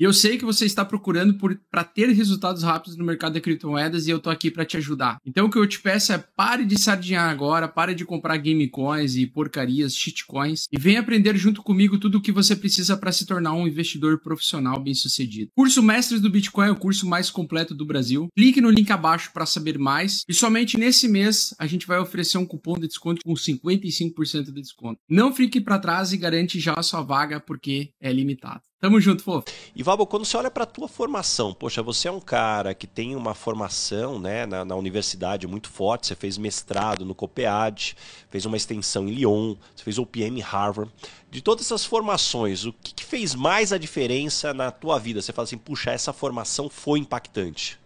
E eu sei que você está procurando para ter resultados rápidos no mercado de criptomoedas e eu estou aqui para te ajudar. Então o que eu te peço é pare de sardinhar agora, pare de comprar gamecoins e porcarias, shitcoins e venha aprender junto comigo tudo o que você precisa para se tornar um investidor profissional bem-sucedido. Curso Mestres do Bitcoin é o curso mais completo do Brasil. Clique no link abaixo para saber mais e somente nesse mês a gente vai oferecer um cupom de desconto com 55% de desconto. Não fique para trás e garante já a sua vaga porque é limitado. Tamo junto, fofo. E Valbo, quando você olha para tua formação, poxa, você é um cara que tem uma formação né, na, na universidade muito forte, você fez mestrado no COPEAD, fez uma extensão em Lyon, você fez OPM em Harvard. De todas essas formações, o que, que fez mais a diferença na tua vida? Você fala assim, puxa, essa formação foi impactante.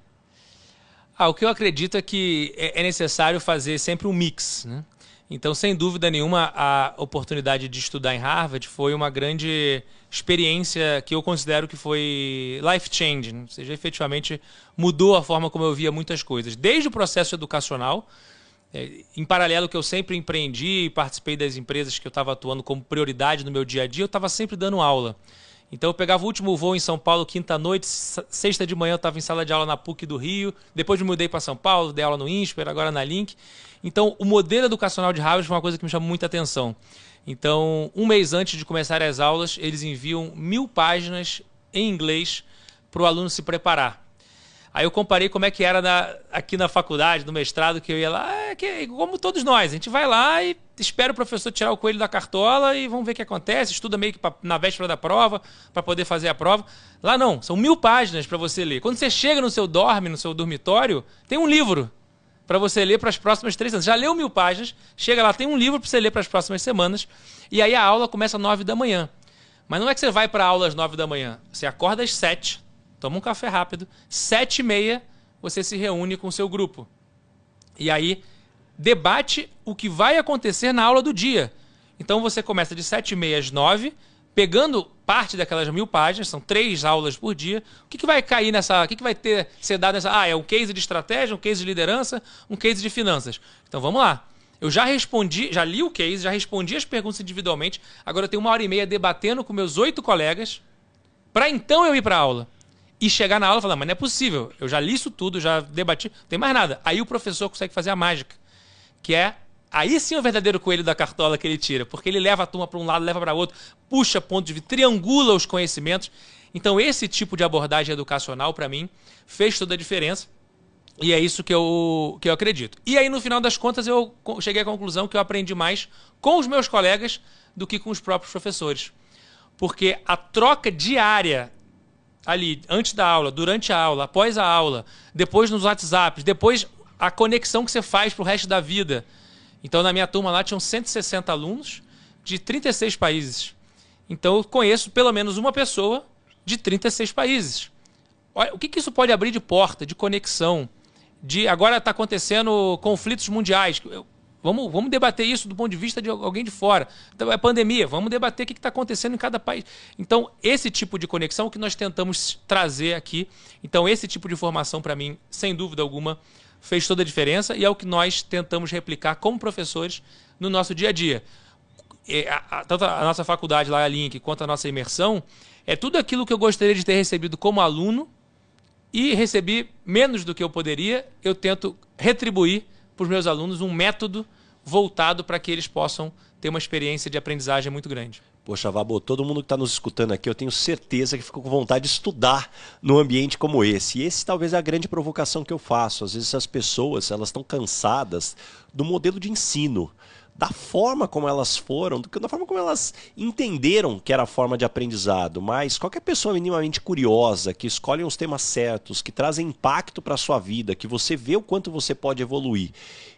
Ah, o que eu acredito é que é, é necessário fazer sempre um mix, né? Então, sem dúvida nenhuma, a oportunidade de estudar em Harvard foi uma grande experiência que eu considero que foi life-changing, ou seja, efetivamente mudou a forma como eu via muitas coisas, desde o processo educacional, é, em paralelo que eu sempre empreendi e participei das empresas que eu estava atuando como prioridade no meu dia a dia, eu estava sempre dando aula. Então eu pegava o último voo em São Paulo, quinta-noite, sexta de manhã eu estava em sala de aula na PUC do Rio, depois me mudei para São Paulo, dei aula no INSPER, agora na Link. Então o modelo educacional de Harvard foi uma coisa que me chamou muita atenção. Então, um mês antes de começar as aulas, eles enviam mil páginas em inglês para o aluno se preparar. Aí eu comparei como é que era na, aqui na faculdade, no mestrado, que eu ia lá, ah, é que, é como todos nós, a gente vai lá e espera o professor tirar o coelho da cartola e vamos ver o que acontece, estuda meio que pra, na véspera da prova, para poder fazer a prova. Lá não, são mil páginas para você ler. Quando você chega no seu dorme, no seu dormitório, tem um livro para você ler para as próximas três semanas. Já leu mil páginas, chega lá, tem um livro para você ler para as próximas semanas, e aí a aula começa às nove da manhã. Mas não é que você vai para aula às nove da manhã, você acorda às sete toma um café rápido, sete e meia você se reúne com o seu grupo. E aí debate o que vai acontecer na aula do dia. Então você começa de sete e meia às nove, pegando parte daquelas mil páginas, são três aulas por dia. O que, que vai cair nessa. O que, que vai ter ser dado nessa. Ah, é um case de estratégia, um case de liderança, um case de finanças. Então vamos lá. Eu já respondi, já li o case, já respondi as perguntas individualmente. Agora eu tenho uma hora e meia debatendo com meus oito colegas para então eu ir para aula e chegar na aula e falar, mas não é possível, eu já li isso tudo, já debati, não tem mais nada. Aí o professor consegue fazer a mágica, que é Aí sim é o verdadeiro coelho da cartola que ele tira, porque ele leva a turma para um lado, leva para outro, puxa ponto de vista, triangula os conhecimentos. Então, esse tipo de abordagem educacional, para mim, fez toda a diferença. E é isso que eu, que eu acredito. E aí, no final das contas, eu cheguei à conclusão que eu aprendi mais com os meus colegas do que com os próprios professores. Porque a troca diária ali, antes da aula, durante a aula, após a aula, depois nos WhatsApps, depois a conexão que você faz para o resto da vida. Então, na minha turma lá tinham 160 alunos de 36 países. Então, eu conheço pelo menos uma pessoa de 36 países. Olha, o que, que isso pode abrir de porta, de conexão? De agora está acontecendo conflitos mundiais. Eu, Vamos, vamos debater isso do ponto de vista de alguém de fora. Então, é pandemia, vamos debater o que está acontecendo em cada país. Então, esse tipo de conexão é que nós tentamos trazer aqui. Então, esse tipo de informação, para mim, sem dúvida alguma, fez toda a diferença e é o que nós tentamos replicar como professores no nosso dia a dia. É, a, a, tanto a nossa faculdade lá, a Link, quanto a nossa imersão, é tudo aquilo que eu gostaria de ter recebido como aluno e recebi menos do que eu poderia, eu tento retribuir para os meus alunos um método voltado para que eles possam ter uma experiência de aprendizagem muito grande. Poxa, Vabo, todo mundo que está nos escutando aqui, eu tenho certeza que ficou com vontade de estudar num ambiente como esse. E esse talvez é a grande provocação que eu faço. Às vezes as pessoas elas estão cansadas do modelo de ensino da forma como elas foram, da forma como elas entenderam que era a forma de aprendizado. Mas qualquer pessoa minimamente curiosa, que escolhe os temas certos, que trazem impacto para a sua vida, que você vê o quanto você pode evoluir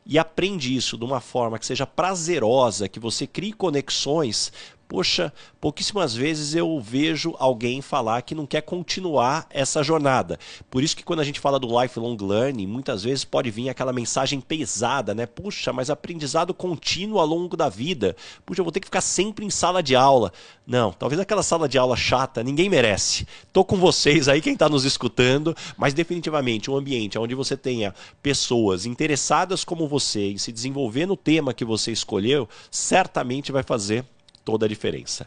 e aprende isso de uma forma que seja prazerosa, que você crie conexões, Poxa, pouquíssimas vezes eu vejo alguém falar que não quer continuar essa jornada. Por isso que quando a gente fala do lifelong learning, muitas vezes pode vir aquela mensagem pesada, né? Puxa, mas aprendizado contínuo ao longo da vida. Puxa, eu vou ter que ficar sempre em sala de aula. Não, talvez aquela sala de aula chata, ninguém merece. Tô com vocês aí, quem está nos escutando, mas definitivamente um ambiente onde você tenha pessoas interessadas como você em se desenvolver no tema que você escolheu, certamente vai fazer toda a diferença.